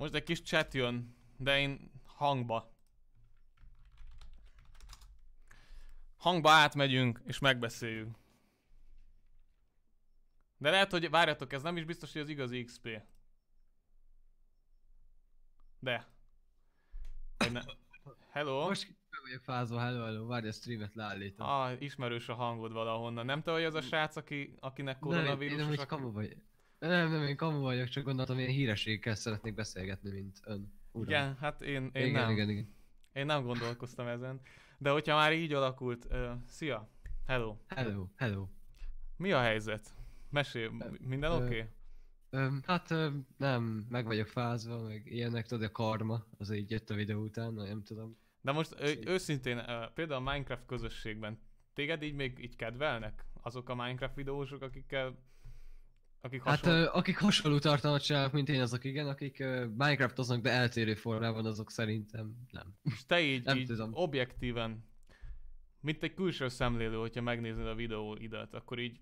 Most egy kis chat jön, de én hangba. Hangba átmegyünk, és megbeszéljük. De lehet, hogy várjatok, ez nem is biztos, hogy az igazi XP. De. ne... Hello. Most meg vagyok fázva, hello, hello, várj a streamet leállítom. Ah, ismerős a hangod valahonnan. Nem te vagy az a srác, aki, akinek koronavírusos? Nem, én nem, aki... vagy. Nem, nem, én kamu vagyok, csak gondoltam, én hírességekkel szeretnék beszélgetni, mint ön. Uram. Igen, hát én, én igen, nem. Igen, igen. Én nem gondolkoztam ezen. De hogyha már így alakult, uh, szia, hello. Hello, hello. Mi a helyzet? Mesél, minden oké? Okay? hát nem, meg vagyok fázva, meg ilyenek, tudod, a karma, az így jött a videó után, nem tudom. De most ő, őszintén, ö, például a Minecraft közösségben, téged így még így kedvelnek azok a Minecraft videósok, akikkel akik hát, hasonló... Hát ö, akik hasonló tartalmat csinálnak, mint én, azok igen, akik ö, aznak, de eltérő formában, azok szerintem nem. És te így, nem így tudom. objektíven, mint egy külső szemlélő, hogyha megnézed a videó idat, akkor így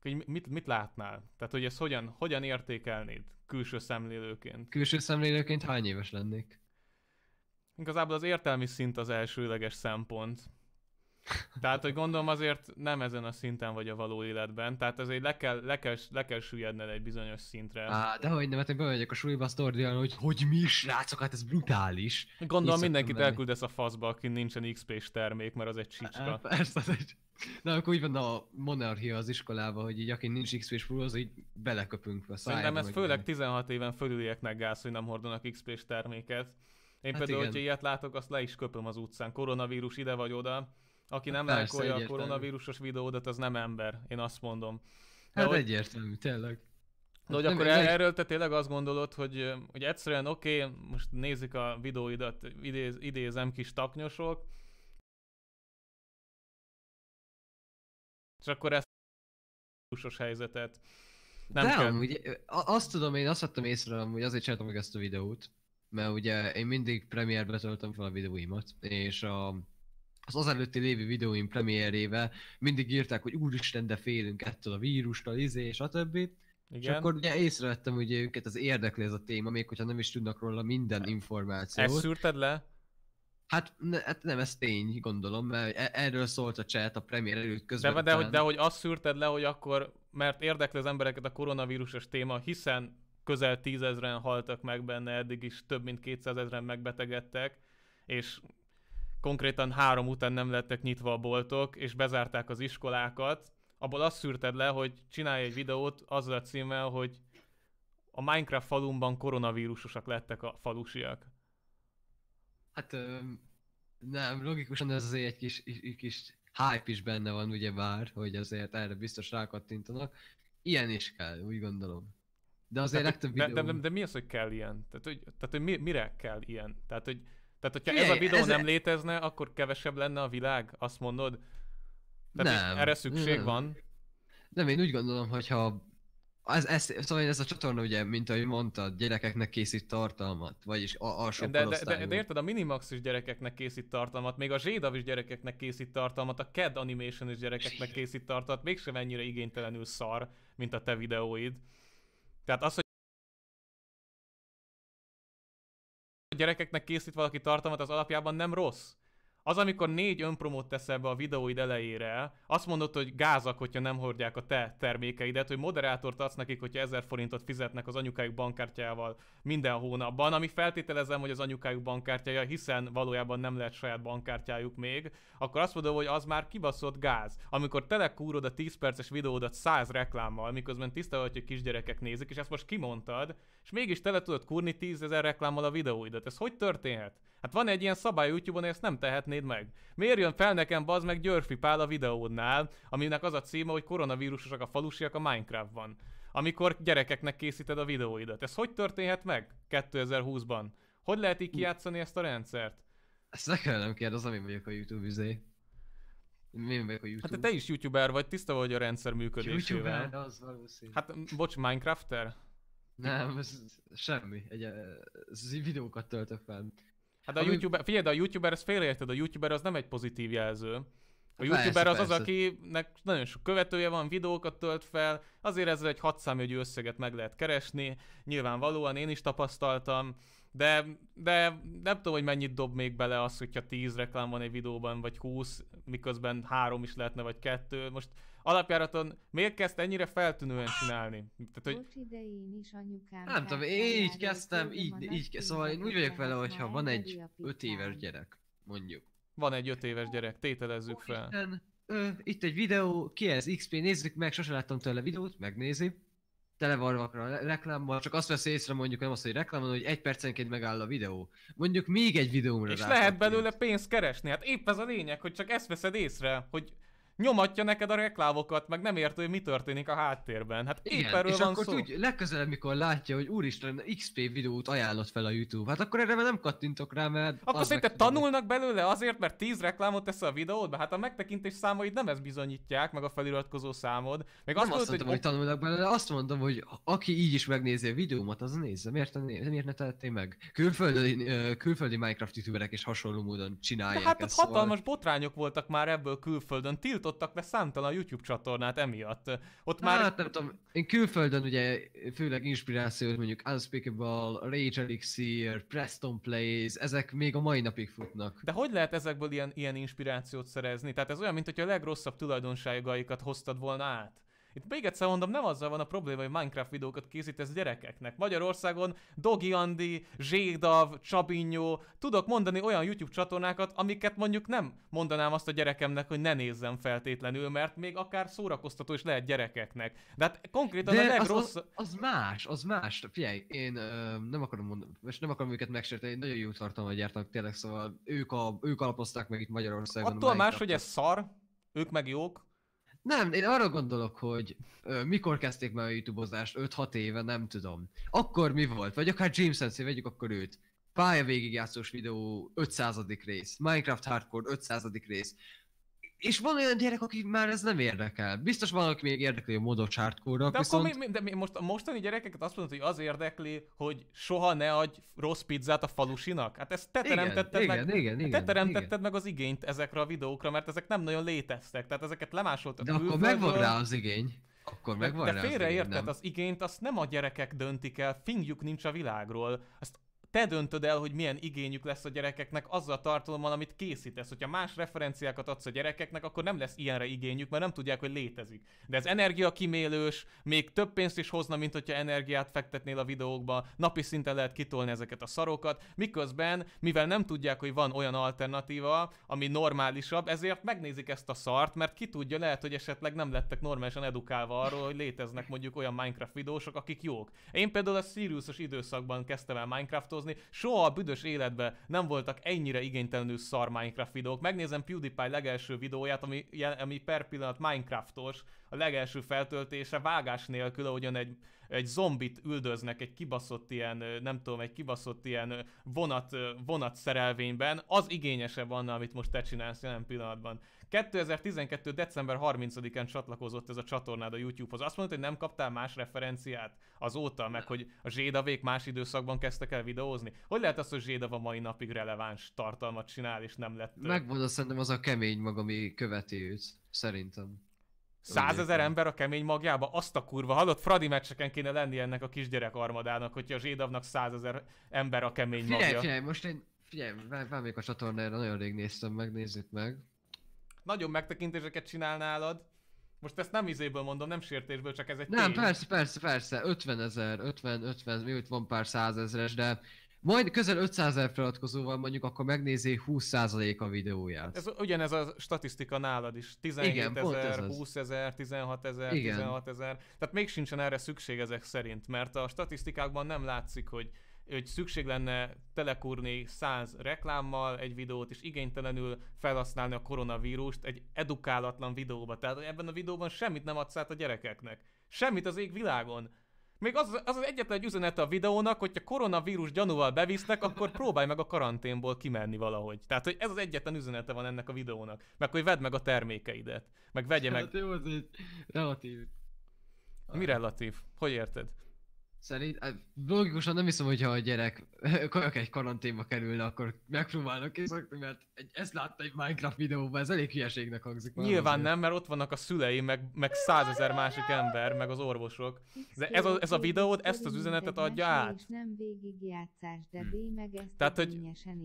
hogy mit, mit látnál? Tehát, hogy ezt hogyan, hogyan értékelnéd külső szemlélőként? Külső szemlélőként hány éves lennék? Igazából az értelmi szint az elsőleges szempont. Tehát, hogy gondolom azért nem ezen a szinten vagy a való életben, tehát azért le kell, le kell, le kell süllyedned egy bizonyos szintre. Á, de hogy nem, hát én vagyok a súlyba azt olyan, hogy hogy mi is, srácok, hát ez brutális. Gondolom Iszak mindenkit lenni. elküldesz a faszba, aki nincsen XP-s termék, mert az egy csicska. Persze, az egy... Na, akkor úgy van a monarchia az iskolába, hogy így aki nincs XP-s pro, az így beleköpünk a Szerintem ez főleg 16 éven fölülieknek gáz, hogy nem hordanak XP-s terméket. Én hát például, igen. hogyha ilyet látok, azt le is köpöm az utcán. Koronavírus ide vagy oda aki hát nem Persze, lájkolja a koronavírusos videódat, az nem ember, én azt mondom. De hát hogy... egyértelmű, tényleg. De hát hogy nem akkor nem... erről te tényleg azt gondolod, hogy, hogy egyszerűen oké, okay, most nézik a videóidat, idéz, idézem kis taknyosok, és akkor ezt a helyzetet nem De kell. Amúgy, azt tudom, én azt vettem észre, hogy azért csináltam meg ezt a videót, mert ugye én mindig premierbe töltöm fel a videóimat, és a az azelőtti lévő videóim premierével mindig írták, hogy úristen, de félünk ettől a vírustól, izé, és a többi. Igen. És akkor ugye észrevettem, hogy őket az érdekli ez a téma, még hogyha nem is tudnak róla minden információt. Ezt szűrted le? Hát, ne, hát nem, ez tény, gondolom, mert e, erről szólt a chat a premier előtt közben. De, de, hogy, de hogy azt szűrted le, hogy akkor, mert érdekli az embereket a koronavírusos téma, hiszen közel tízezren haltak meg benne, eddig is több mint kétszázezren megbetegedtek, és konkrétan három után nem lettek nyitva a boltok, és bezárták az iskolákat, abból azt szűrted le, hogy csinálj egy videót azzal a címmel, hogy a Minecraft falumban koronavírusosak lettek a falusiak. Hát nem, logikusan ez azért egy kis, egy kis hype is benne van ugye bár, hogy azért erre biztos rákattintanak. Ilyen is kell, úgy gondolom. De azért tehát, legtöbb de, videó... de, de, de, mi az, hogy kell ilyen? Tehát, hogy, tehát, hogy mi, mire kell ilyen? Tehát, hogy tehát, hogyha Figyelj, ez a videó ez nem létezne, akkor kevesebb lenne a világ, azt mondod? Tehát nem. erre szükség nem. van? Nem, én úgy gondolom, hogyha ez, ez, szóval ez a csatorna ugye, mint ahogy mondtad, gyerekeknek készít tartalmat, vagyis a, alsó de, de, de, de, érted, a Minimax is gyerekeknek készít tartalmat, még a Zsédav is gyerekeknek készít tartalmat, a ked Animation is gyerekeknek készít tartalmat, mégsem ennyire igénytelenül szar, mint a te videóid. Tehát az, hogy gyerekeknek készít valaki tartalmat, az alapjában nem rossz. Az, amikor négy önpromót tesz be a videóid elejére, azt mondod, hogy gázak, hogyha nem hordják a te termékeidet, hogy moderátort adsz nekik, hogyha 1000 forintot fizetnek az anyukájuk bankkártyával minden hónapban, ami feltételezem, hogy az anyukájuk bankkártyája, hiszen valójában nem lehet saját bankkártyájuk még, akkor azt mondom, hogy az már kibaszott gáz. Amikor telekúrod a 10 perces videódat 100 reklámmal, miközben tiszta, hogy kisgyerekek nézik, és ezt most kimondtad, és mégis tele tudod kurni 10 ezer reklámmal a videóidat. Ez hogy történhet? Hát van egy ilyen szabály YouTube-on, ezt nem tehetnéd meg. Miért jön fel nekem bazd meg Györfi Pál a videódnál, aminek az a címe, hogy koronavírusosak a falusiak a Minecraftban? Amikor gyerekeknek készíted a videóidat. Ez hogy történhet meg 2020-ban? Hogy lehet így kijátszani ezt a rendszert? Ezt ne kell nem kérdez, ami vagyok a YouTube üzé. Én vagyok a hát YouTube. Hát te is YouTuber vagy, tiszta vagy a rendszer működésével. YouTuber, az valószínű. Hát bocs, Minecrafter? Nem, ez semmi. Egy, eh, ez videókat töltök fel. Hát a YouTube, youtuber, figyelj, a youtuber, ez félreérted, a youtuber az nem egy pozitív jelző. A hát youtuber az az, akinek nagyon sok követője van, videókat tölt fel, azért ezzel egy hatszámjegyű összeget meg lehet keresni, nyilvánvalóan én is tapasztaltam, de, de nem tudom, hogy mennyit dob még bele az, hogyha 10 reklám van egy videóban, vagy 20, miközben három is lehetne, vagy kettő. Most alapjáraton miért kezd? ennyire feltűnően ah! csinálni? Tehát, hogy... Most idején is anyukám nem tudom, én így kezdtem, így, így, szóval én úgy vagyok vele, hogyha van egy 5 éves gyerek, mondjuk. Van egy 5 éves gyerek, tételezzük fel. Isten, ö, itt egy videó, ki ez XP, nézzük meg, sose láttam tőle videót, megnézi. Tele van a reklámmal, csak azt vesz észre mondjuk, nem azt, hogy reklám van, hogy egy percenként megáll a videó. Mondjuk még egy videómra És lehet belőle pénzt keresni, hát épp ez a lényeg, hogy csak ezt veszed észre, hogy nyomatja neked a reklámokat, meg nem érti, hogy mi történik a háttérben. Hát Igen, épp erről és van akkor szó. Tudj, legközelebb, mikor látja, hogy úristen, XP videót ajánlott fel a YouTube, hát akkor erre már nem kattintok rá, mert... Akkor szerinted tanulnak belőle azért, mert 10 reklámot tesz a videódba? Hát a megtekintés számaid nem ezt bizonyítják, meg a feliratkozó számod. Meg azt nem azt, mondtam, hogy, hogy tanulnak belőle, azt mondom, hogy aki így is megnézi a videómat, az nézze. Miért, miért ne tehettél meg? Külföldi, külföldi Minecraft youtuberek és hasonló módon csinálják De hát ezt, szóval- hatalmas szóval... botrányok voltak már ebből külföldön. Tiltott tiltottak be számtalan YouTube csatornát emiatt. Ott hát, már... Hát nem tudom, én külföldön ugye főleg inspirációt mondjuk Unspeakable, Rage Elixir, Preston Plays, ezek még a mai napig futnak. De hogy lehet ezekből ilyen, ilyen inspirációt szerezni? Tehát ez olyan, mint hogy a legrosszabb tulajdonságaikat hoztad volna át. Itt még egyszer mondom, nem azzal van a probléma, hogy Minecraft videókat készítesz gyerekeknek. Magyarországon Dogi Andi, Zségdav, Csabinyó, tudok mondani olyan YouTube csatornákat, amiket mondjuk nem mondanám azt a gyerekemnek, hogy ne nézzem feltétlenül, mert még akár szórakoztató is lehet gyerekeknek. De hát konkrétan De a legrossz... Az, az, az más, az más. Figyelj, én ö, nem akarom mondani, most nem akarom őket megsérteni, nagyon jó tartalmat gyártanak tényleg, szóval ők, a, ők alapozták meg itt Magyarországon. Attól a más, hogy ez szar, ők meg jók, nem, én arra gondolok, hogy ö, mikor kezdték már a YouTube-ozást, 5-6 éve, nem tudom. Akkor mi volt? Vagy akár James Sensei, vegyük akkor őt. Pálya végigjátszós videó 500. rész, Minecraft Hardcore 500. rész és van olyan gyerek, aki már ez nem érdekel. Biztos van, aki még érdekli a modos hardcore de, viszont... akkor mi, mi, de mi most a mostani gyerekeket azt mondod, hogy az érdekli, hogy soha ne adj rossz pizzát a falusinak? Hát ezt te teremtetted igen, meg, igen, igen, te teremtetted igen. meg az igényt ezekre a videókra, mert ezek nem nagyon léteztek, tehát ezeket lemásoltak. De akkor megvan rá az igény. Akkor megvan de, de félreérted az igényt, azt nem a gyerekek döntik el, fingjuk nincs a világról. Azt te döntöd el, hogy milyen igényük lesz a gyerekeknek azzal a tartalommal, amit készítesz. Hogyha más referenciákat adsz a gyerekeknek, akkor nem lesz ilyenre igényük, mert nem tudják, hogy létezik. De ez energiakimélős, még több pénzt is hozna, mint hogyha energiát fektetnél a videókba, napi szinten lehet kitolni ezeket a szarokat, miközben, mivel nem tudják, hogy van olyan alternatíva, ami normálisabb, ezért megnézik ezt a szart, mert ki tudja, lehet, hogy esetleg nem lettek normálisan edukálva arról, hogy léteznek mondjuk olyan Minecraft videósok, akik jók. Én például a Sirius-os időszakban kezdtem el Minecraftot, hozni. Soha a büdös életben nem voltak ennyire igénytelenül szar Minecraft videók. Megnézem PewDiePie legelső videóját, ami, ami per pillanat Minecraftos, a legelső feltöltése vágás nélkül, ahogyan egy egy zombit üldöznek egy kibaszott ilyen, nem tudom, egy kibaszott ilyen vonat, vonat szerelvényben, az igényesebb annál, amit most te csinálsz jelen pillanatban. 2012. december 30-án csatlakozott ez a csatornád a YouTube-hoz. Azt mondod, hogy nem kaptál más referenciát azóta, meg hogy a zsédavék más időszakban kezdtek el videózni? Hogy lehet az, hogy zsédav a mai napig releváns tartalmat csinál, és nem lett... Megmondod, szerintem az a kemény maga, ami követi őt, szerintem. Százezer ember a kemény magjába, azt a kurva hallott, Fradi meccseken kéne lenni ennek a kisgyerek armadának, hogyha a zsédavnak százezer ember a kemény figyelj, magja. Figyelj, most én, figyelj, valamelyik a csatornára nagyon rég néztem meg, nézzük meg. Nagyon megtekintéseket csinál nálad. Most ezt nem izéből mondom, nem sértésből, csak ez egy Nem, tény. persze, persze, persze, 50 ezer, 50, 50, miért van pár százezres, de majd közel 500 ezer feliratkozóval mondjuk akkor megnézi 20% a videóját. Ez ugyanez a statisztika nálad is. 17 Igen, ezer, 20 ezer, 16 ezer, 16 ezer. Tehát még sincsen erre szükség ezek szerint, mert a statisztikákban nem látszik, hogy hogy szükség lenne telekúrni száz reklámmal egy videót, és igénytelenül felhasználni a koronavírust egy edukálatlan videóba. Tehát ebben a videóban semmit nem adsz át a gyerekeknek. Semmit az ég világon. Még az az, az, egyetlen egyetlen üzenete a videónak, hogyha koronavírus gyanúval bevisznek, akkor próbálj meg a karanténból kimenni valahogy. Tehát, hogy ez az egyetlen üzenete van ennek a videónak. Meg, hogy vedd meg a termékeidet. Meg vegye hát meg... Hát jó, ez egy relatív. Mi relatív? Hogy érted? Szerint, hát, logikusan nem hiszem, hogyha a gyerek kajak egy karanténba kerülne, akkor megpróbálnak készíteni, mert egy, ezt látta egy Minecraft videóban, ez elég hülyeségnek hangzik. Nyilván azért. nem, mert ott vannak a szülei, meg, meg százezer másik ember, meg az orvosok. De ez a, ez a videót, ezt az üzenetet adja át. Nem végigjátszás, de B hm. meg ezt Tehát, hogy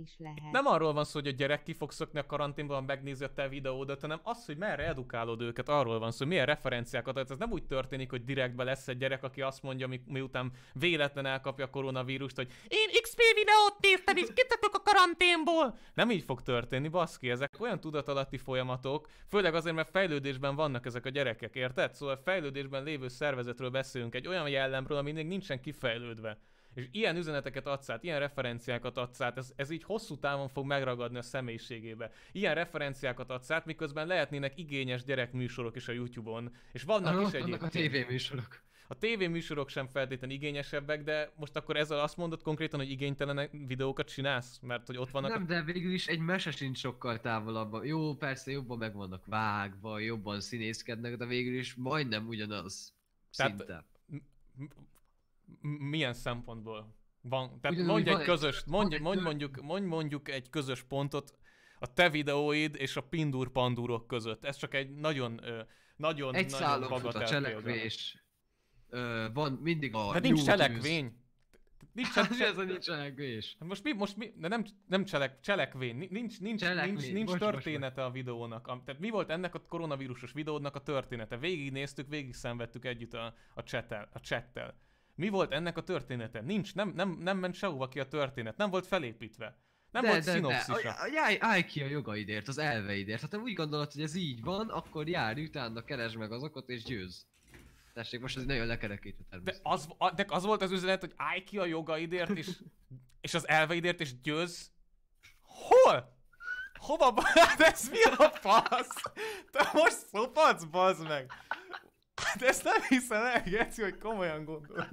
is lehet. Nem arról van szó, hogy a gyerek ki fog szökni a karanténban, megnézi a te videódat, hanem az, hogy merre edukálod őket, arról van szó, hogy milyen referenciákat adsz. Ez nem úgy történik, hogy direktben lesz egy gyerek, aki azt mondja, mi, miután nem véletlen elkapja a koronavírust, hogy én XP videót néztem, és kitatok a karanténból. Nem így fog történni, baszki, ezek olyan tudatalatti folyamatok, főleg azért, mert fejlődésben vannak ezek a gyerekek, érted? Szóval fejlődésben lévő szervezetről beszélünk, egy olyan jellemről, ami még nincsen kifejlődve és ilyen üzeneteket adsz át, ilyen referenciákat adsz át, ez, ez így hosszú távon fog megragadni a személyiségébe. Ilyen referenciákat adsz át, miközben lehetnének igényes gyerekműsorok is a YouTube-on, és vannak Aha, is egyébként. a tévéműsorok. A tévéműsorok sem feltétlenül igényesebbek, de most akkor ezzel azt mondod konkrétan, hogy igénytelen videókat csinálsz? Mert hogy ott vannak... Nem, a... de végül is egy mese sincs sokkal távolabb. Jó, persze jobban meg vannak vágva, jobban színészkednek, de végül is majdnem ugyanaz. Tehát, szinte. milyen szempontból? Van, tehát Ugyanúgy mondj egy közös, mondj, mondj, mondjuk, mondj mondjuk egy közös pontot, a te videóid és a pindur pandúrok között. Ez csak egy nagyon, nagyon, egy nagyon fut a cselekvés. Példa ö, van mindig a... De nincs cselekvény. Nincs hát, ez a nincs cselekvés. Hát most mi, most mi, de nem, nem cselek, cselekvény, nincs, nincs, cselekvény. nincs, nincs most, története most, most. a videónak. A, tehát mi volt ennek a koronavírusos videónak a története? Végignéztük, végig szenvedtük együtt a, a, csetel, a csettel. Mi volt ennek a története? Nincs, nem, nem, nem ment sehova ki a történet, nem volt felépítve. Nem de, volt de, szinopszisa. De, állj, állj ki a jogaidért, az elveidért. Hát, ha te úgy gondolod, hogy ez így van, akkor járj utána, keresd meg azokat és győzz. Tessék, most ez nagyon lekerekített De az, a, de az volt az üzenet, hogy állj ki a jogaidért is, és az elveidért is győz. Hol? Hova barát, ez mi a fasz? Te most szopadsz, bazd meg! De hát ezt nem hiszem el, Geci, hogy komolyan gondolod.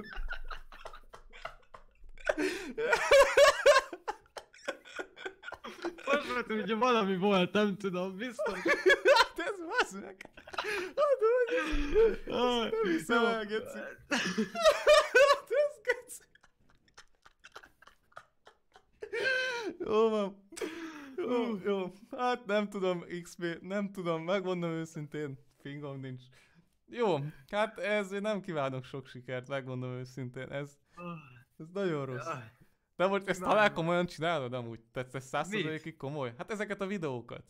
Most már tudja, valami volt, nem tudom, biztos. hát ez bassz meg. Hát úgy. Nem hiszem el, Geci. Hát ez Geci. Jó van. Jó, jó. Hát nem tudom, XP, nem tudom, megmondom őszintén, fingom nincs. Jó, hát ez nem kívánok sok sikert, megmondom őszintén, ez, ez nagyon rossz. De most ezt talán komolyan csinálod amúgy? Tehát ez százszerzőjékig komoly? Hát ezeket a videókat.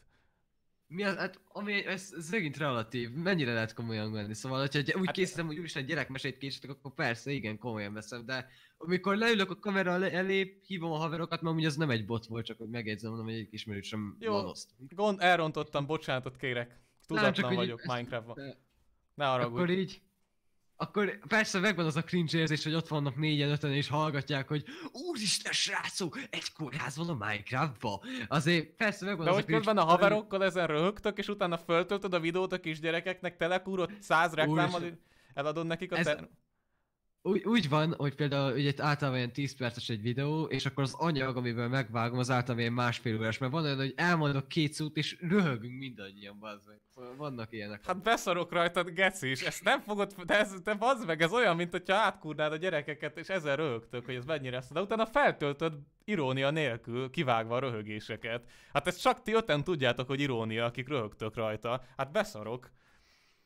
Mi az, hát ami, ez, ez megint relatív, mennyire lehet komolyan venni, szóval hogyha úgy hát, készítem, hogy úristen gyerekmesét készítek, akkor persze igen, komolyan veszem, de amikor leülök a kamera elé, hívom a haverokat, mert amúgy ez nem egy bot volt, csak hogy megjegyzem, mondom, hogy egy ismerőt sem Jó, valószt. gond, elrontottam, bocsánatot kérek, tudatlan nem, csak, vagyok Minecraftban. Ne haragudj. Akkor úgy. így, akkor persze megvan az a cringe érzés, hogy ott vannak négyen, öten és hallgatják, hogy Úristen, srácok, egy kórház van a Minecraftba. Azért persze megvan De az hogy a cringe... van a haverokkal ezen röhögtök, és utána föltöltöd a videót a kisgyerekeknek, telekúrod száz reklámmal, eladod nekik a ez, ter- úgy, úgy van, hogy például ugye általában ilyen 10 perces egy videó, és akkor az anyag, amiből megvágom, az általában ilyen másfél órás, mert van olyan, hogy elmondok két szót, és röhögünk mindannyian, bazd meg. Szóval vannak ilyenek. Hát beszarok rajtad, geci is, ezt nem fogod, de, ez, de bazd meg, ez olyan, mint hogyha átkúrnád a gyerekeket, és ezzel röhögtök, hogy ez mennyire lesz. de utána feltöltöd irónia nélkül, kivágva a röhögéseket. Hát ezt csak ti öten tudjátok, hogy irónia, akik röhögtök rajta. Hát beszarok.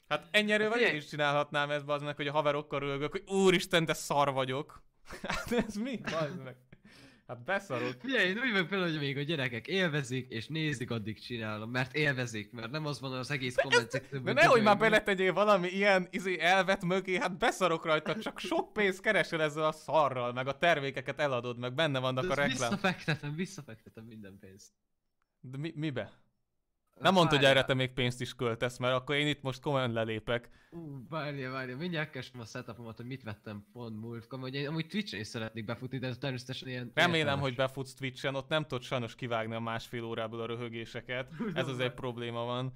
Hát ennyi erővel hát én is csinálhatnám ezt az meg, hogy a haverokkal rölgök, hogy úristen, te szar vagyok. Hát ez mi? Bazd meg. Hát beszarok. Ugye, én úgy vagyok például, hogy még a gyerekek élvezik, és nézik, addig csinálom, mert élvezik, mert nem az van az egész komment szekcióban. De nehogy már beletegyél valami ilyen izé elvet mögé, hát beszarok rajta, csak sok pénzt keresel ezzel a szarral, meg a termékeket eladod, meg benne vannak De a reklám. Visszafektetem, visszafektetem minden pénzt. De mi, mibe? Nem mondd, hogy erre te még pénzt is költesz, mert akkor én itt most komolyan lelépek. Ú, várja, várja, mindjárt kezdtem a setupomat, hogy mit vettem pont múltkor, hogy én amúgy Twitch-en is szeretnék befutni, de ez természetesen ilyen... Remélem, értelmes. hogy befutsz Twitch-en, ott nem tudsz sajnos kivágni a másfél órából a röhögéseket, ez az egy probléma van.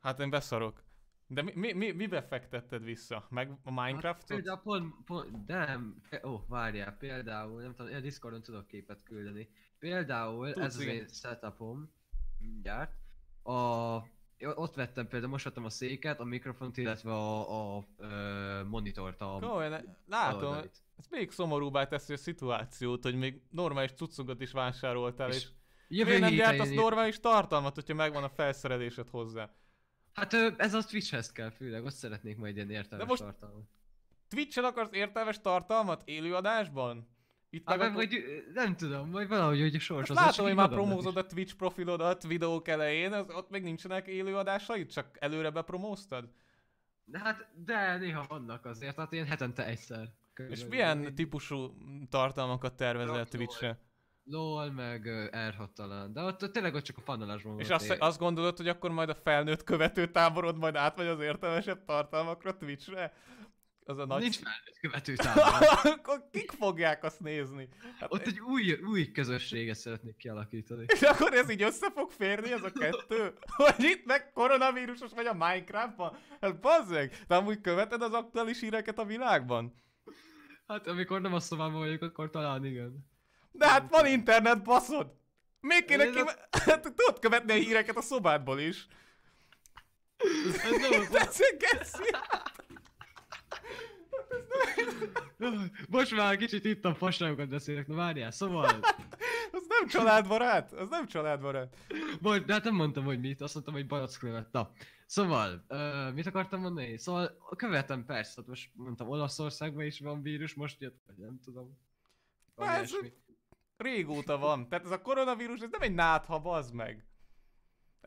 Hát én beszarok. De mi, mi, mi, mibe fektetted vissza? Meg a hát Minecraftot? Hát, például pont, pont, de nem, ó, oh, várjál, például, nem tudom, a Discordon tudok képet küldeni. Például Tudsz, ez az én setupom, mindjárt a, ott vettem például, most a széket, a mikrofont, illetve a, a, a monitort. A, Komolyan, látom, ez még szomorúbbá teszi a szituációt, hogy még normális cuccokat is vásároltál, és, és jövő nem az normális tartalmat, hogyha megvan a felszerelésed hozzá. Hát ez a Twitchhez kell főleg, azt szeretnék majd ilyen értelmes De most tartalmat. Twitch-en akarsz értelmes tartalmat élőadásban? Itt hát meg akkor... vagy, nem tudom, vagy valahogy hogy a sors hát az. Látom, hogy már promózod a Twitch profilodat videók elején, az, ott még nincsenek élőadásaid, csak előre bepromóztad? De hát, de néha vannak azért, hát én hetente egyszer. Körülbelül. És milyen típusú tartalmakat tervezel Twitchre? LOL, meg r talán. De ott tényleg ott csak a fannalásban És azt, azt gondolod, hogy akkor majd a felnőtt követő táborod majd átmegy az értelmesebb tartalmakra Twitchre? az a nagy... Nincs felnőtt követő Akkor kik fogják azt nézni? Hát Ott egy új, új közösséget szeretnék kialakítani. És akkor ez így össze fog férni ez a kettő? Hogy itt meg koronavírusos vagy a Minecraftban? Hát bazzeg! De amúgy követed az aktuális híreket a világban? Hát amikor nem a szobában vagyok, akkor talán igen. De hát van internet, baszod! Még kéne ki... A... Hát tudod követni a híreket a szobádból is. Ez nem a... Most már kicsit itt a fasságokat beszélek, na várjál, szóval... az nem családbarát, az nem családbarát. Bocs, de hát nem mondtam, hogy mit, azt mondtam, hogy barack Na, szóval, uh, mit akartam mondani? Szóval követem persze, hát most mondtam, Olaszországban is van vírus, most jött, vagy nem tudom. Hát ez régóta van, tehát ez a koronavírus, ez nem egy nátha, bazd meg.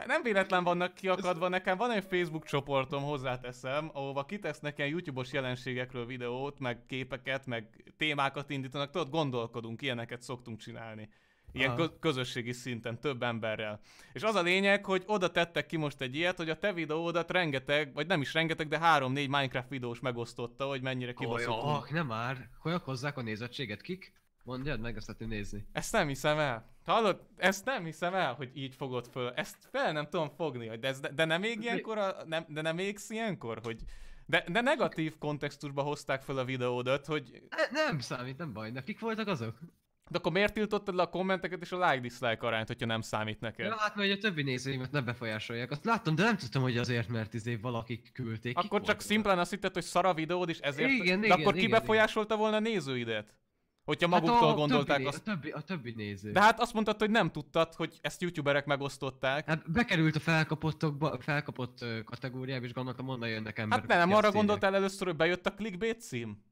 Nem véletlen vannak kiakadva, nekem van egy Facebook csoportom, hozzáteszem, ahova kitesznek ilyen YouTube-os jelenségekről videót, meg képeket, meg témákat indítanak, tudod, gondolkodunk, ilyeneket szoktunk csinálni. Ilyen Aha. közösségi szinten, több emberrel. És az a lényeg, hogy oda tettek ki most egy ilyet, hogy a te videódat rengeteg, vagy nem is rengeteg, de három-négy Minecraft videós megosztotta, hogy mennyire kibaszottunk. Oh, nem már, hogy hozzák a nézettséget, kik? Mondjad meg, azt nézni. Ezt nem hiszem el. Hallod, ezt nem hiszem el, hogy így fogod föl. Ezt fel nem tudom fogni, de, ez, de nem még ilyenkor, a, nem, de nem égsz ilyenkor, hogy... De, de negatív kontextusba hozták fel a videódat, hogy... Ne, nem számít, nem baj, de voltak azok? De akkor miért tiltottad le a kommenteket és a like-dislike arányt, hogyha nem számít neked? Ja, hát, hogy a többi nézőimet ne befolyásolják. Azt láttam, de nem tudtam, hogy azért, mert izé valakik küldték. Akkor csak szimplán azt hitted, hogy szar a videód, és ezért... Igen, de igen, akkor igen, ki befolyásolta igen. volna a nézőidet? Hogyha maguktól hát a, gondolták többi, azt. A többi, a többi néző. De hát azt mondtad, hogy nem tudtad, hogy ezt youtuberek megosztották. Hát bekerült a felkapottokba, felkapott kategóriába, és gondoltam, onnan jönnek emberek. Hát ne, nem arra gondoltál először, hogy bejött a clickbait cím?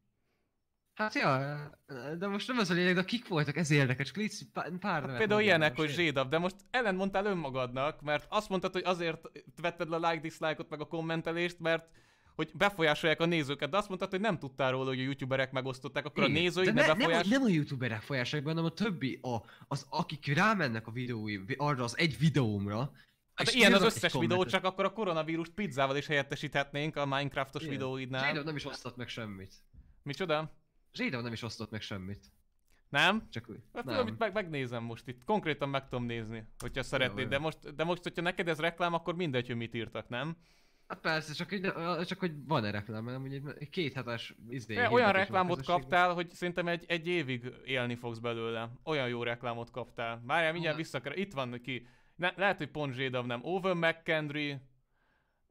Hát ja, de most nem az a lényeg, de kik voltak, ez érdekes, Glitz pár hát Például ilyenek, hogy Zsédav, de most ellen mondtál önmagadnak, mert azt mondtad, hogy azért vetted le a like-dislike-ot meg a kommentelést, mert hogy befolyásolják a nézőket, de azt mondtad, hogy nem tudtál róla, hogy a youtuberek megosztották, akkor Igen, a nézőid ne, ne befolyás... nem, nem, a youtuberek folyásolják, hanem a többi, a, az, akik rámennek a videói, arra az egy videómra, Hát és ilyen az összes videó, csak akkor a koronavírust pizzával is helyettesíthetnénk a Minecraftos Igen. videóidnál. Zsidó nem is osztott meg semmit. Micsoda? Zsidó nem is osztott meg semmit. Nem? Csak úgy. Hát nem. tudom, itt meg, megnézem most itt. Konkrétan meg tudom nézni, hogyha szeretnéd. De, most, de most, hogyha neked ez reklám, akkor mindegy, hogy mit írtak, nem? Hát persze, csak hogy, csak hogy van-e reklám, mert egy két hetes izé, Olyan Olyan reklámot kaptál, hogy szerintem egy, egy évig élni fogsz belőle. Olyan jó reklámot kaptál. Várjál, mindjárt vissza Itt van ki. Ne, lehet, hogy pont Zsédav nem. Owen McKendry,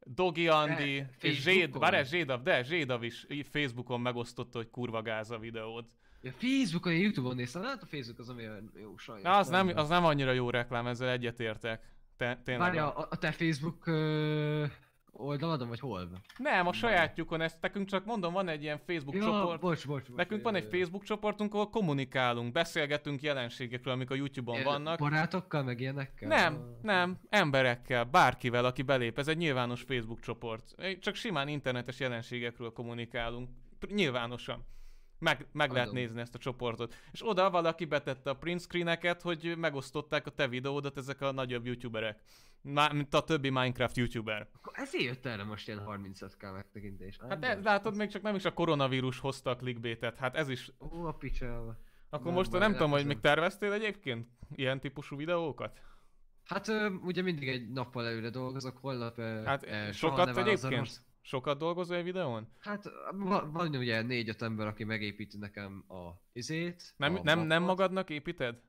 Dogi Andy, e, és Zséd, várjál, Zsédav, de Zsédav is Facebookon megosztotta, hogy kurva gáz a videót. Ja, Facebookon, én Youtube-on néztem, hát a Facebook az ami jó sajnos. Na, az nem, nem, az nem annyira jó reklám, ezzel egyetértek. Te, tényleg. Várja, a, a te Facebook... Ö oldaladon, vagy hol? Nem, a sajátjukon, ezt nekünk csak mondom, van egy ilyen Facebook ja, csoport. Bocs, bocs, bocs, nekünk van egy Facebook csoportunk, ahol kommunikálunk, beszélgetünk jelenségekről, amik a YouTube-on vannak. Barátokkal, meg ilyenekkel? Nem, ah. nem, emberekkel, bárkivel, aki belép. Ez egy nyilvános Facebook csoport. Csak simán internetes jelenségekről kommunikálunk. Nyilvánosan meg, meg lehet nézni ezt a csoportot. És oda valaki betette a print screeneket, hogy megosztották a te videódat ezek a nagyobb youtuberek. Már, mint a többi Minecraft youtuber. Akkor ezért jött erre most ilyen 35k megtekintés. Hát de, ez, látod, még csak nem is a koronavírus hozta a clickbaitet, hát ez is... Ó, a picsába. Akkor nem, most baj, nem tudom, hogy még terveztél egyébként ilyen típusú videókat? Hát ugye mindig egy nappal előre dolgozok, holnap... Hát eh, sokat egyébként? Sokat dolgozol egy videón? Hát van, van ugye négy-öt ember, aki megépíti nekem a izét. Nem, a nem, nem magadnak építed?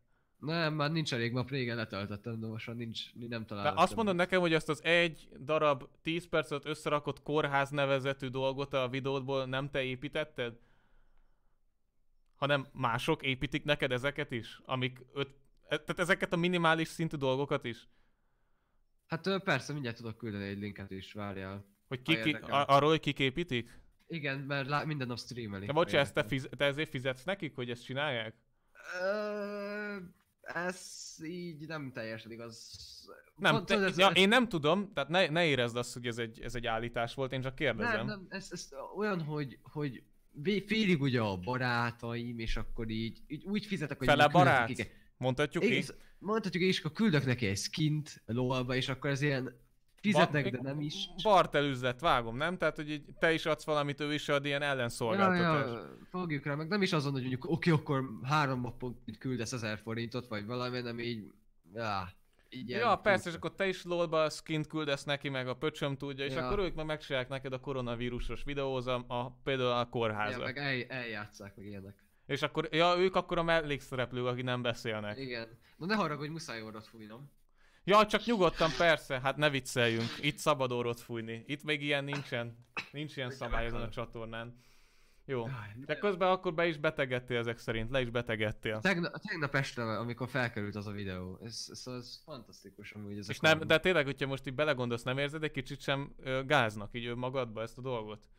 Nem, már nincs elég, ma régen letöltöttem, de most már nincs, nem találom. Azt mondod nekem, hogy ezt az egy darab 10 percet összerakott kórház nevezetű dolgot a videódból nem te építetted? Hanem mások építik neked ezeket is? Amik öt... E, tehát ezeket a minimális szintű dolgokat is? Hát persze, mindjárt tudok küldeni egy linket is, várjál. Hogy kik, ki, arról, hogy kik építik? Igen, mert lá- minden nap streamelik. De bocsánat, te, fiz- te ezért fizetsz nekik, hogy ezt csinálják? Ö- ez így nem teljesen igaz. Nem, te, ez, ja, ez, én nem tudom, tehát ne, ne érezd azt, hogy ez egy, ez egy állítás volt, én csak kérdezem. Nem, nem, ez, ez olyan, hogy, hogy félig ugye a barátaim, és akkor így, így úgy fizetek, hogy... Fele barát? Mondhatjuk én, így? Mondhatjuk és akkor küldök neki egy skint lol és akkor ez ilyen Fizetnek, de nem is. üzlet vágom, nem? Tehát, hogy így te is adsz valamit, ő is ad ilyen ellenszolgáltatást. Ja, ja, fogjuk rá, meg nem is azon, hogy mondjuk oké, akkor három mappon küldesz ezer forintot, vagy valami, nem így... Ja, igen, ja, persze, és akkor te is lolba skint küldesz neki, meg a pöcsöm tudja, és ja. akkor ők meg megcsinálják neked a koronavírusos videózam, a, például a kórházat. Ja, meg el, eljátszák, meg ilyenek. És akkor, ja, ők akkor a mellékszereplők, akik nem beszélnek. Igen. Na ne haragudj, muszáj orrat fújnom. Ja, csak nyugodtan, persze, hát ne vicceljünk. Itt szabad órot fújni. Itt még ilyen nincsen. Nincs ilyen szabály ezen a csatornán. Jó. De közben akkor be is betegedtél ezek szerint, le is betegedtél. Tegnap, tegnap este, amikor felkerült az a videó, ez, ez, ez fantasztikus amúgy ez És nem, de tényleg, hogyha most így belegondolsz, nem érzed egy kicsit sem ö, gáznak így magadba ezt a dolgot?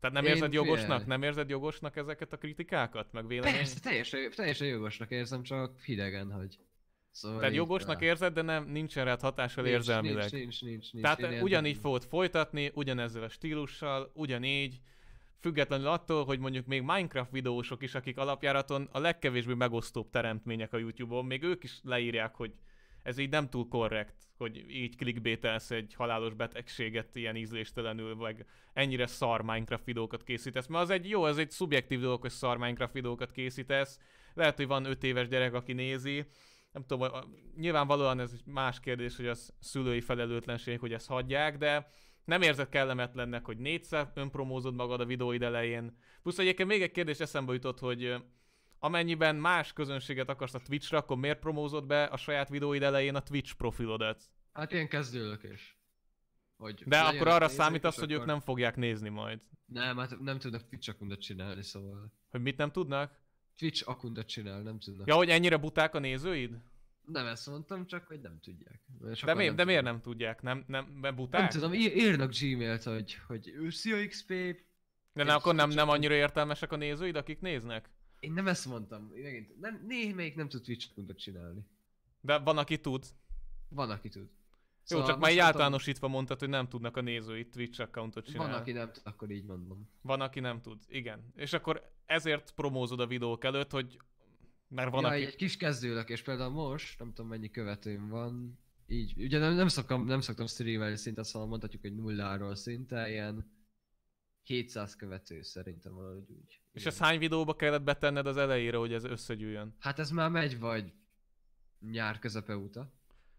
Tehát nem Én érzed jogosnak? Fél. Nem érzed jogosnak ezeket a kritikákat? Meg Persze, teljesen, teljesen jogosnak érzem, csak hidegen, hogy... Szóval Tehát jogosnak a... érzed, de nem, nincsen rád hatással nincs, érzelmileg. Nincs, nincs, nincs, nincs. Tehát nincs, ugyanígy nincs. fogod folytatni, ugyanezzel a stílussal, ugyanígy, függetlenül attól, hogy mondjuk még Minecraft videósok is, akik alapjáraton a legkevésbé megosztóbb teremtmények a YouTube-on, még ők is leírják, hogy ez így nem túl korrekt, hogy így clickbaitelsz egy halálos betegséget ilyen ízléstelenül, vagy. ennyire szar Minecraft videókat készítesz. Mert az egy jó, ez egy szubjektív dolog, hogy szar Minecraft videókat készítesz. Lehet, hogy van 5 éves gyerek, aki nézi, nem tudom, nyilvánvalóan ez egy más kérdés, hogy az szülői felelőtlenség, hogy ezt hagyják, de nem érzed kellemetlennek, hogy négyszer önpromózod magad a videóid elején. Plusz egyébként még egy kérdés eszembe jutott, hogy amennyiben más közönséget akarsz a twitch Twitch-re, akkor miért promózod be a saját videóid elején a Twitch profilodat? Hát ilyen is. Hogy De akkor arra számítasz, hogy akkor... ők nem fogják nézni majd. Nem, hát nem tudnak Twitch csinálni, szóval. Hogy mit nem tudnak? Twitch akundot csinál, nem tudnak. Ja, hogy ennyire buták a nézőid? Nem ezt mondtam, csak hogy nem tudják. De, mi, nem de tudják. miért nem tudják? Nem, nem, nem buták? Nem tudom, írnak Gmailt, hogy, hogy szia XP. De ne, akkor nem, nem annyira értelmesek a nézőid, akik néznek? Én nem ezt mondtam, megint. Nem, némelyik nem tud Twitch akundot csinálni. De van, aki tud. Van, aki tud. Szóval Jó, csak már általánosítva mondtad, hogy nem tudnak a nézői Twitch accountot csinálni. Van, aki nem tud, akkor így mondom. Van, aki nem tud, igen. És akkor ezért promózod a videók előtt, hogy mert van, ja, aki... egy kis kezdőnek, és például most, nem tudom mennyi követőm van, így, ugye nem, nem, szoktam, nem szoktam streamelni szinte, szóval mondhatjuk, hogy nulláról szinte, ilyen 700 követő szerintem valahogy úgy. Igen. És ezt hány videóba kellett betenned az elejére, hogy ez összegyűjön? Hát ez már megy vagy nyár közepe óta.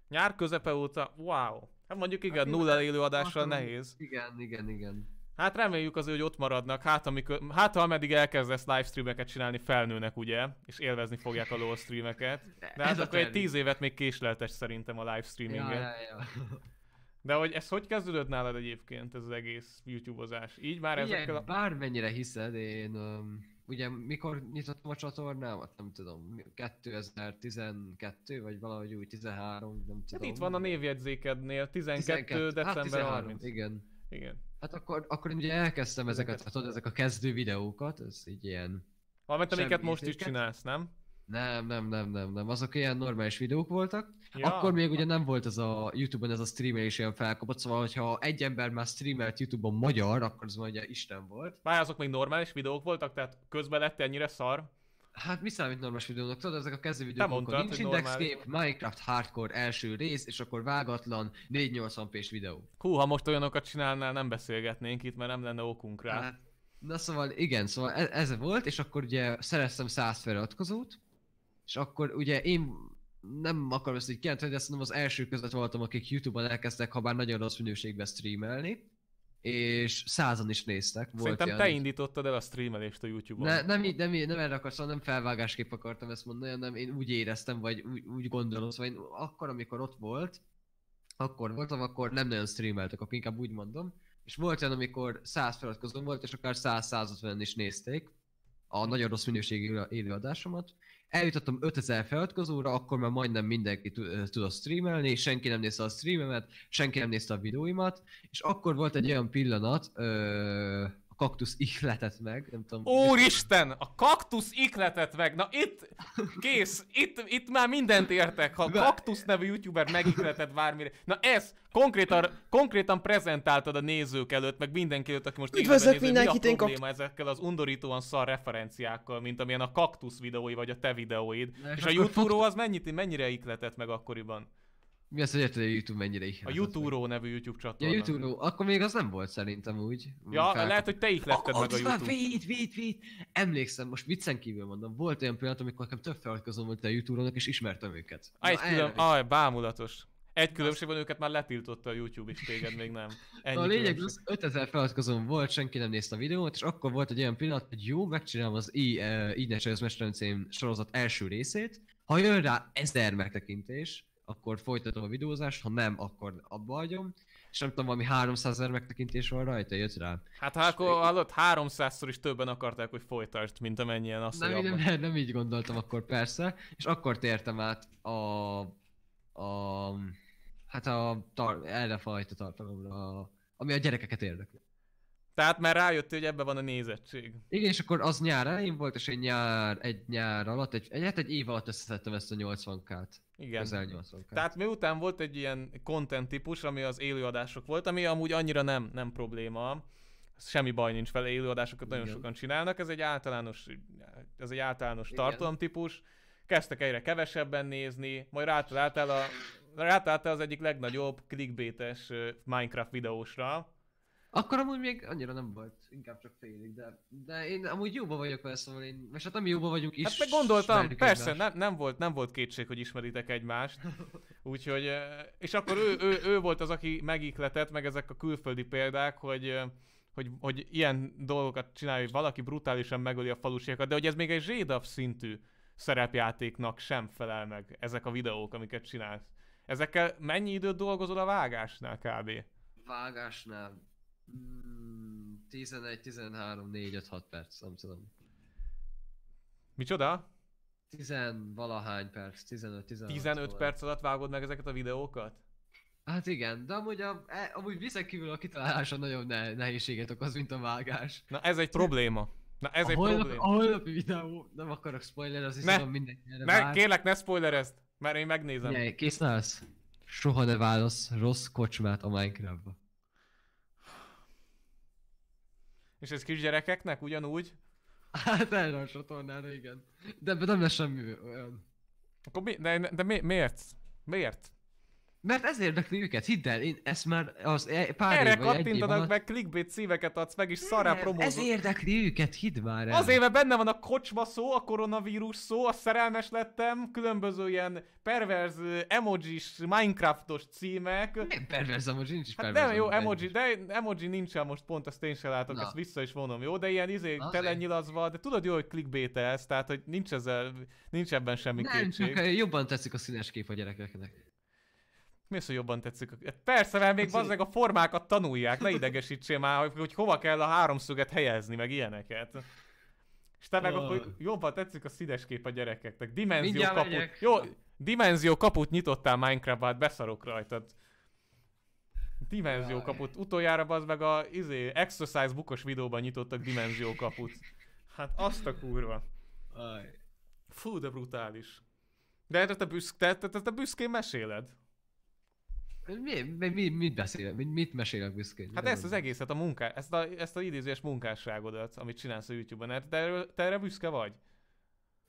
Nyár közepe óta, wow. Hát mondjuk igen, hát nulla élőadásra nehéz. Igen, igen, igen. Hát reméljük azért, hogy ott maradnak, hát, amikor, hát ha ameddig elkezdesz livestreameket csinálni, felnőnek ugye, és élvezni fogják a LOL streameket. De hát akkor egy tíz évet még késleltes szerintem a livestreaminget. Ja, ja, ja. De hogy ez hogy kezdődött nálad egyébként ez az egész YouTube-ozás? Így már ezekkel a... bármennyire hiszed, én um, ugye mikor nyitottam a csatornámat, nem tudom, 2012 vagy valahogy úgy 13, nem hát tudom. Hát itt van a névjegyzékednél, 12, 12 december hát 13, 30. Igen. Igen. Hát akkor, akkor ugye elkezdtem ezeket, hát, ezek a kezdő videókat, ez így ilyen... Valamint amiket most is csinálsz, nem? Nem, nem, nem, nem, nem. Azok ilyen normális videók voltak. Ja. Akkor még ugye nem volt ez a YouTube-on ez a streamelés ilyen felkapott, szóval hogyha egy ember már streamelt YouTube-on magyar, akkor az mondja Isten volt. Már azok még normális videók voltak, tehát közben lett ennyire szar. Hát mi számít normális videónak? Tudod, ezek a kezdő videók, mondtad, nincs indexkép, kép, Minecraft hardcore első rész, és akkor vágatlan 480p-s videó. Hú, ha most olyanokat csinálnál, nem beszélgetnénk itt, mert nem lenne okunk rá. Hát, na szóval igen, szóval ez, ez volt, és akkor ugye szereztem 100 feliratkozót, és akkor ugye én nem akarom ezt így kijelenteni, de szerintem az első között voltam, akik YouTube-on elkezdtek, ha bár nagyon rossz minőségben streamelni és százan is néztek. Volt Szerintem ilyen, te indítottad el a streamelést a YouTube-on. Ne, nem, nem, nem, nem erre akarsz, nem felvágásképp akartam ezt mondani, hanem én úgy éreztem, vagy úgy, úgy gondolom, szóval én akkor, amikor ott volt, akkor voltam, akkor nem nagyon streameltek, akkor inkább úgy mondom. És volt olyan, amikor száz feladkozom volt, és akár száz százatvenen is nézték a nagyon rossz minőségű élőadásomat, eljutottam 5000 feliratkozóra, akkor már majdnem mindenki tudott streamelni, senki nem nézte a streamemet, senki nem nézte a videóimat, és akkor volt egy olyan pillanat, ö- a kaktusz ihletet meg, nem tudom. Úristen, a kaktusz ihletet meg, na itt kész, itt, itt már mindent értek, ha a kaktusz nevű youtuber megihletet bármire. Na ez, konkrétan, konkrétan prezentáltad a nézők előtt, meg mindenki előtt, aki most Üdvözlök mindenkit, mi a probléma kakt... ezekkel az undorítóan szar referenciákkal, mint amilyen a kaktusz videói vagy a te videóid. Ne, és, és a youtube az mennyit, mennyire ihletett meg akkoriban? Mi az, hogy érted, a YouTube mennyire ihlet? A YouTube nevű YouTube csatorna. Ja, YouTube Akkor még az nem volt szerintem úgy. Ja, fel... lehet, hogy te ihletted meg a YouTube. Vét, vét, vét. Emlékszem, most viccen kívül mondom, volt olyan pillanat, amikor nekem több feliratkozom volt a YouTube-onak, és ismertem őket. Na, egy külön... Aj, bámulatos. Egy különbség van, őket már letiltotta a YouTube is, téged még nem. Ennyi Na, a lényeg különbség. az, 5000 feladkozom volt, senki nem nézte a videót, és akkor volt egy olyan pillanat, hogy jó, megcsinálom az i- uh, így ne sorozat első részét, ha jön rá ezer megtekintés, akkor folytatom a videózást, ha nem, akkor abba hagyom. És nem tudom, valami 300 ezer megtekintés van rajta, jött rám. Hát ha akkor hallott, 300-szor is többen akarták, hogy folytasd, mint amennyien azt, nem, nem, nem, nem, így gondoltam akkor persze, és akkor tértem át a... a hát a tar- erre fajta tartalomra, a, ami a gyerekeket érdekli. Tehát már rájött, hogy ebben van a nézettség. Igen, és akkor az nyár elején volt, és egy nyár, egy nyár alatt, egy, egy, hát egy év alatt összeszedtem ezt a 80-kát. Igen. Közel 80 -kát. Tehát miután volt egy ilyen content típus, ami az élőadások volt, ami amúgy annyira nem, nem probléma, semmi baj nincs vele, élőadásokat nagyon Igen. sokan csinálnak, ez egy általános, ez egy általános Igen. tartalomtípus, kezdtek egyre kevesebben nézni, majd rátaláltál, a, rátaláltál az egyik legnagyobb clickbaites Minecraft videósra, akkor amúgy még annyira nem volt, inkább csak félig, de, de én amúgy jóba vagyok vele, szóval én, és hát nem jóba vagyunk is. Hát meg gondoltam, persze, nem, nem, volt, nem volt kétség, hogy ismeritek egymást. Úgyhogy, és akkor ő, ő, ő volt az, aki megikletett, meg ezek a külföldi példák, hogy hogy, hogy ilyen dolgokat csinál, hogy valaki brutálisan megöli a falusiakat, de hogy ez még egy zsédav szintű szerepjátéknak sem felel meg ezek a videók, amiket csinálsz. Ezekkel mennyi időt dolgozol a vágásnál kb? Vágásnál 11, 13, 4, 5, 6 perc, nem tudom. Micsoda? 10 valahány perc, 15, 15. 15 óra. perc alatt vágod meg ezeket a videókat? Hát igen, de amúgy, a, e, amúgy vizek kívül a kitalálása nagyon ne, nehézséget okoz, mint a vágás. Na ez egy probléma. Na ez a egy holnap, probléma. A holnapi videó, nem akarok spoiler, az ne, mindenki erre ne, vár. Kérlek, ne spoilerezd, mert én megnézem. Jaj, kész Soha ne válasz rossz kocsmát a Minecraftba. És ez kisgyerekeknek ugyanúgy? Hát erre a csatornára, igen. De ebben nem lesz semmi olyan. Akkor mi, de, de mi, miért? Miért? Mert ez érdekli őket, hidd el, én ezt már az e, pár Erre kattintanak meg, clickbait címeket, adsz meg, és szará promózod. Ez érdekli őket, hidd már el. Azért, mert benne van a kocsma szó, a koronavírus szó, a szerelmes lettem, különböző ilyen perverz emojis, minecraftos címek. Nem perverz emoji, nincs hát perverz hát nem jó emoji, de emoji nincsen most pont, ezt én sem látok, Na. ezt vissza is vonom, jó? De ilyen izé telenyilazva, de tudod jó, hogy clickbait ez, tehát hogy nincs, ezzel, nincs ebben semmi nem, kétség. Csak jobban tetszik a színes kép a gyerekeknek. Mi az, hogy jobban tetszik? Hát persze, mert még hát, az meg a formákat tanulják, ne idegesítsél már, hogy hogy hova kell a háromszöget helyezni, meg ilyeneket. És te meg oh. akkor jobban tetszik a színes kép a gyerekeknek. Dimenzió kaput. Jó, dimenzió kaput nyitottál Minecraft-ba, hát beszarok rajtad. Dimenzió kaput. Utoljára az meg a izé, exercise bukos videóban nyitottak dimenzió kaput. Hát azt a kurva. Fú, de brutális. De te, hát te, te, te, te büszkén meséled. Mi, mi, mi mit beszél, mit mesél a büszkén? Hát ezt az egészet, a munká, ezt a, ezt a idézős munkásságodat, amit csinálsz a YouTube-on, hát te, te erre büszke vagy?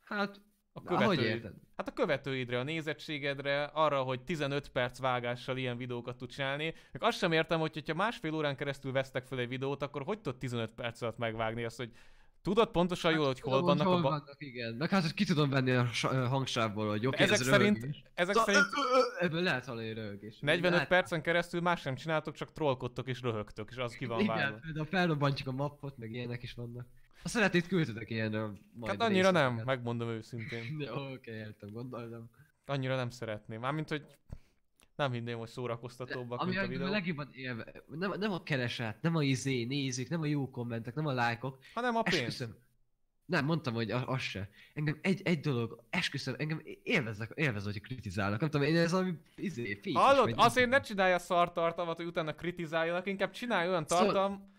Hát, a követőid, hogy érted? Hát a követőidre, a nézettségedre, arra, hogy 15 perc vágással ilyen videókat tud csinálni. Meg azt sem értem, hogy ha másfél órán keresztül vesztek fel egy videót, akkor hogy tud 15 perc alatt megvágni azt, hogy Tudod pontosan hát, jól, hogy hol vannak hol a... Ba... vannak, igen. Meg hát, ki tudom venni a hangsávból, hogy oké, ezek ez szerint, ezek szerint... Ebből lehet hallani röhögés. 45 lehet. percen keresztül más nem csináltok, csak trollkodtok és röhögtök, és az ki van igen, de Igen, felrobbantjuk a mappot, meg ilyenek is vannak. A szeretét küldtetek ilyenről majd Hát annyira részeket. nem, megmondom őszintén. oké, okay, értem, gondolom. Annyira nem szeretném. Mármint, hogy nem hinném, hogy szórakoztatóbbak, ami, mint a videó. Ami legjobban élve, nem, nem a kereset, nem a izé, nézik, nem a jó kommentek, nem a lájkok. Hanem a pénz. Esküszöm, nem, mondtam, hogy az se. Engem egy, egy dolog, esküszöm, engem élveznek, élvez, hogy kritizálnak. Nem tudom, én ez valami izé, fény. Hallod, azért ne csinálja szartartalmat, hogy utána kritizáljanak, inkább csinálj olyan szóval- tartalmat, szóval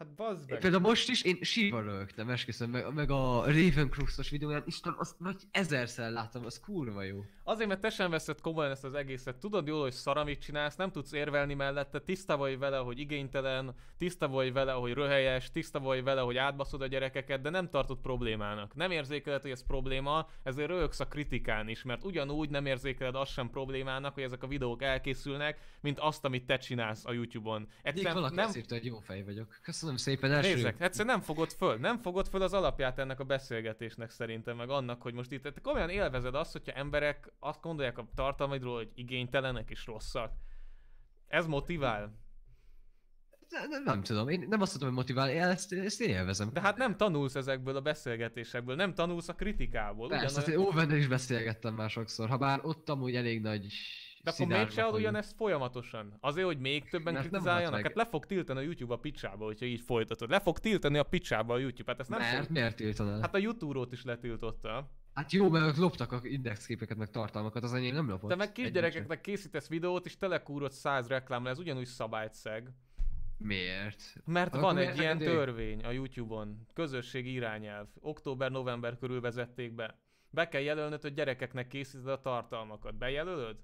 Hát bazd meg. például most is én sírva rögtem, esküszöm, meg, meg a ravencrux os videóján, isten azt nagy ezerszer láttam, az kurva jó. Azért, mert te sem veszed komolyan ezt az egészet. Tudod jól, hogy amit csinálsz, nem tudsz érvelni mellette, tiszta vagy vele, hogy igénytelen, tiszta vagy vele, hogy röhelyes, tiszta vagy vele, hogy átbaszod a gyerekeket, de nem tartod problémának. Nem érzékeled, hogy ez probléma, ezért röhögsz a kritikán is, mert ugyanúgy nem érzékeled azt sem problémának, hogy ezek a videók elkészülnek, mint azt, amit te csinálsz a YouTube-on. Egyszerűen nem... Azt hogy jó fej vagyok. Köszönöm Köszönöm szépen, első. Nézzek, egyszer hát szóval nem fogod föl, nem fogod föl az alapját ennek a beszélgetésnek szerintem, meg annak, hogy most itt te komolyan élvezed azt, hogyha emberek azt gondolják a tartalmaidról, hogy igénytelenek és rosszak. Ez motivál. Nem, nem, nem tudom, én nem azt tudom, hogy motivál, én ezt, ezt én élvezem. De hát nem tanulsz ezekből a beszélgetésekből, nem tanulsz a kritikából. Persze, ugyanaz... hát én is beszélgettem már sokszor, ha bár ott amúgy elég nagy de akkor miért csinálod ugyanezt folyamatosan? Azért, hogy még többen ne, kritizáljanak? Hát le fog tiltani a YouTube a picsába, hogyha így folytatod. Le fog tiltani a picsába a YouTube. Hát ezt nem mert, miért tiltana? Hát a YouTube-ot is letiltotta. Hát jó, mert ők loptak a indexképeket, meg tartalmakat, az enyém nem lopott. Te meg kisgyerekeknek készítesz videót, és telekúrod száz reklámra, ez ugyanúgy szabályt szeg. Miért? Mert hát Akkor van miért hát egy ilyen törvény a YouTube-on, közösség irányelv. Október-november körül vezették be. Be kell jelölnöd, hogy gyerekeknek készíted a tartalmakat. Bejelölöd?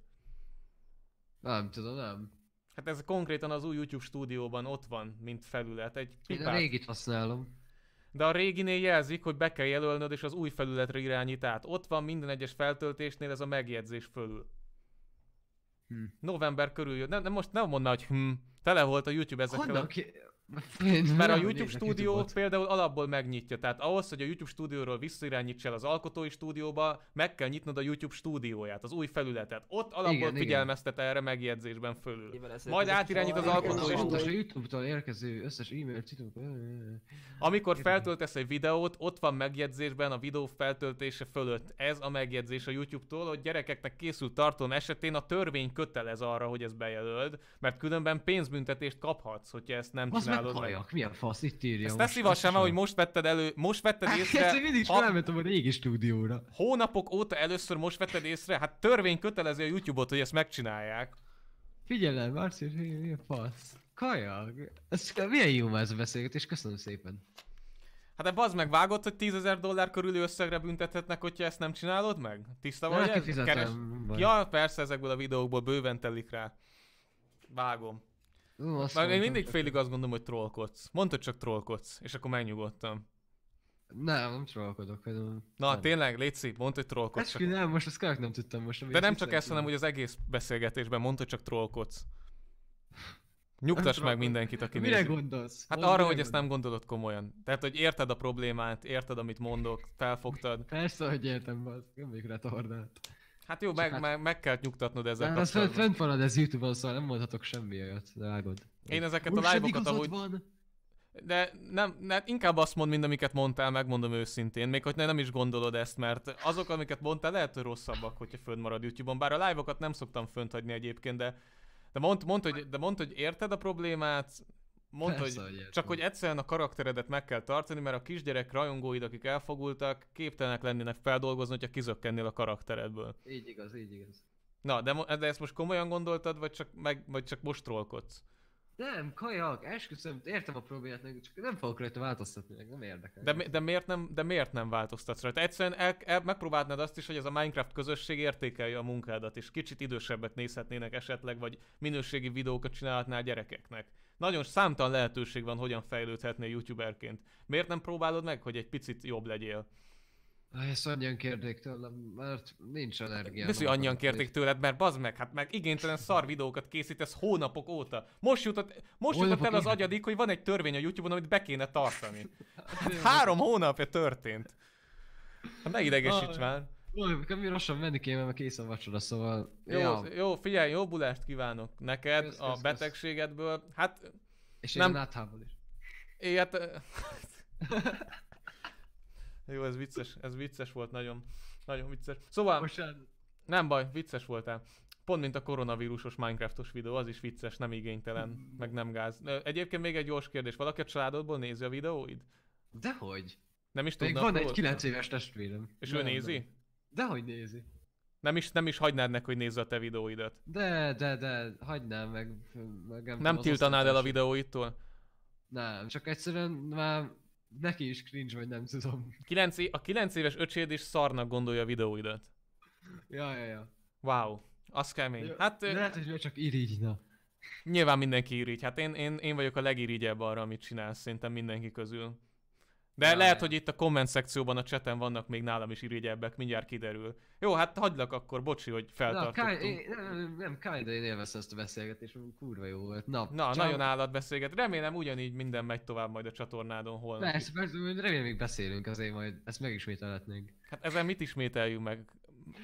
Nem tudom, nem. Hát ez konkrétan az új YouTube stúdióban ott van, mint felület. Egy pipát. Én a régit használom. De a réginél jelzik, hogy be kell jelölnöd, és az új felületre irányít át. Ott van minden egyes feltöltésnél ez a megjegyzés fölül. Hm. November körül jött. Nem, nem, most nem mondd, hogy hm, tele volt a YouTube ezekkel. Honnan, ki, mert a YouTube stúdió youtube például alapból megnyitja, tehát ahhoz, hogy a YouTube stúdióról visszairányítsál az alkotói stúdióba, meg kell nyitnod a YouTube stúdióját, az új felületet. Ott alapból igen, figyelmeztet igen. erre megjegyzésben fölül. Majd átirányít az alkotói stúdió. A YouTube-tól érkező összes e-mail Amikor feltöltesz egy videót, ott van megjegyzésben a videó feltöltése fölött. Ez a megjegyzés a YouTube-tól, hogy gyerekeknek készült tartalom esetén a törvény kötelez arra, hogy ez bejelöld, mert különben pénzbüntetést kaphatsz, hogyha ezt nem csinálod csinálod. Ezek kajak, mi a fasz, itt írja. Ezt ne szívassam hogy most vetted elő, most vetted hát, észre. Ezt hát én is felmentem a régi stúdióra. Hónapok óta először most vetted észre, hát törvény kötelezi a YouTube-ot, hogy ezt megcsinálják. Figyelem, Marci, mi a fasz? Kajak. Ez, milyen jó ez a beszélgetés, köszönöm szépen. Hát ebben az megvágott, hogy 10 ezer dollár körüli összegre büntethetnek, hogyha ezt nem csinálod meg? Tiszta vagy? Hát, Keres... Ja, persze ezekből a videókból bőven telik rá. Vágom. Azt Már én mindig félig azt gondolom, hogy trollkodsz. Mondtad csak trollkodsz, és akkor megnyugodtam. Nem, nem trollkodok. Hanem... Na, nem. tényleg, szép, mondd, hogy trollkodsz. Hát, nem, most ezt nem tudtam most. De nem csak ezt, hanem hogy az egész beszélgetésben mondd, hogy csak trollkodsz. Nyugtass meg mindenkit, aki Mire nézi. gondolsz? Hát Mondd arra, hogy gondolsz? ezt nem gondolod komolyan. Tehát, hogy érted a problémát, érted, amit mondok, felfogtad. Persze, hogy értem, az. Nem rá a Hát jó, meg, hát... meg, meg kell nyugtatnod ezzel hát, kapcsolatban. Hát fent marad ez YouTube-on, szóval nem mondhatok semmi olyat, de ágod. Én ezeket Most a live-okat ahogy... Van. De nem, nem, inkább azt mond, mint amiket mondtál, megmondom őszintén, még hogy ne, nem is gondolod ezt, mert azok, amiket mondtál, lehet, hogy rosszabbak, hogyha fönt marad YouTube-on, bár a live-okat nem szoktam fönt hagyni egyébként, de de mondd, mond, hogy, de mond, hogy érted a problémát, Mondta, hogy, hogy csak hogy egyszerűen a karakteredet meg kell tartani, mert a kisgyerek rajongóid, akik elfogultak, képtelenek lennének feldolgozni, hogyha kizökkennél a karakteredből. Így igaz, így igaz. Na, de, de ezt most komolyan gondoltad, vagy csak, meg, vagy csak most trollkodsz? Nem, kajak, esküszöm, értem a problémát, csak nem fogok rajta változtatni, nem érdekel. De, mi, de, miért, nem, de miért nem változtatsz rajta? Egyszerűen el, el, megpróbálnád azt is, hogy ez a Minecraft közösség értékelje a munkádat, és kicsit idősebbet nézhetnének esetleg, vagy minőségi videókat csinálhatnál gyerekeknek. Nagyon számtalan lehetőség van, hogyan fejlődhetnél youtuberként. Miért nem próbálod meg, hogy egy picit jobb legyél? Ez annyian kérték tőlem, mert nincs energia. Bizony annyian kérték tőled, mert bazd meg, hát meg igénytelen szar videókat készítesz hónapok óta. Most jutott, most jutott el az agyadik, hogy van egy törvény a Youtube-on, amit be kéne tartani. Hát, hát három hónapja történt. Hát ne idegesíts már. Ami rossan menni kéne, mert kész a vacsora, szóval... Jó, ja. jó, figyelj, jó bulást kívánok neked kösz, a kösz, betegségedből. Hát... És nem... én láthából is. Ilyet... Hát, jó, ez vicces, ez vicces volt nagyon. Nagyon vicces. Szóval... Mostan... Nem baj, vicces voltál. Pont mint a koronavírusos Minecraftos videó, az is vicces, nem igénytelen, mm. meg nem gáz. Egyébként még egy gyors kérdés, valaki a családodból nézi a videóid? Dehogy. Nem is tudnak. Még van egy 9 éves testvérem. És nem ő nézi? Nem. Dehogy nézi. Nem is, nem is hagynád neki, hogy nézze a te videóidat. De, de, de, hagynám meg. meg nem nem tiltanád el a videóitól? Nem, csak egyszerűen már neki is cringe, vagy nem tudom. Kilenc, a 9 éves öcséd is szarnak gondolja a videóidat. Ja, ja, ja. Wow, az kemény. Hát, de lehet, hogy csak irigyna. Nyilván mindenki irigy. Hát én, én, én vagyok a legirigyebb arra, amit csinálsz, szerintem mindenki közül. De Na, lehet, hogy itt a komment szekcióban a cseten vannak még nálam is irigyebbek, mindjárt kiderül. Jó, hát hagylak akkor, bocsi, hogy feltartottunk. Na, nem, nem kinda én élvezem ezt a beszélgetést, kurva jó volt. Na, Na csak... nagyon állat beszélget. Remélem ugyanígy minden megy tovább majd a csatornádon holnap. Persze, persze, remélem még beszélünk azért majd, ezt megismételhetnénk. Hát ezen mit ismételjünk meg?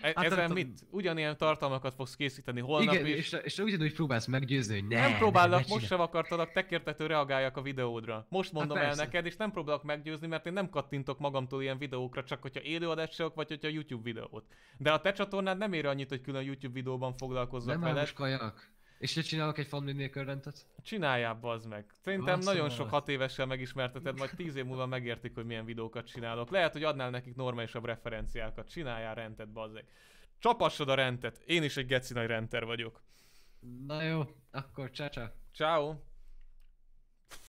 E, hát, ezen hát, mit? Ugyanilyen tartalmakat fogsz készíteni holnap igen, is. És, és ugyanúgy próbálsz meggyőzni, hogy ne, Nem próbálok, ne, most sem akartalak tekértető reagáljak a videódra. Most hát mondom hát, el neked, és nem próbálok meggyőzni, mert én nem kattintok magamtól ilyen videókra, csak hogyha élőadások, vagy hogyha YouTube videót. De a te csatornád nem ér annyit, hogy külön YouTube videóban foglalkozzak nem veled. Nem kajak. És csinálok egy Family rendet? Csináljál, bazd meg. Szerintem László nagyon sok hat évessel megismerteted, majd tíz év múlva megértik, hogy milyen videókat csinálok. Lehet, hogy adnál nekik normálisabb referenciákat. Csináljál rendet, bazd meg. Csapassod a rendet. Én is egy geci nagy renter vagyok. Na jó, akkor csá-csá. Ciao.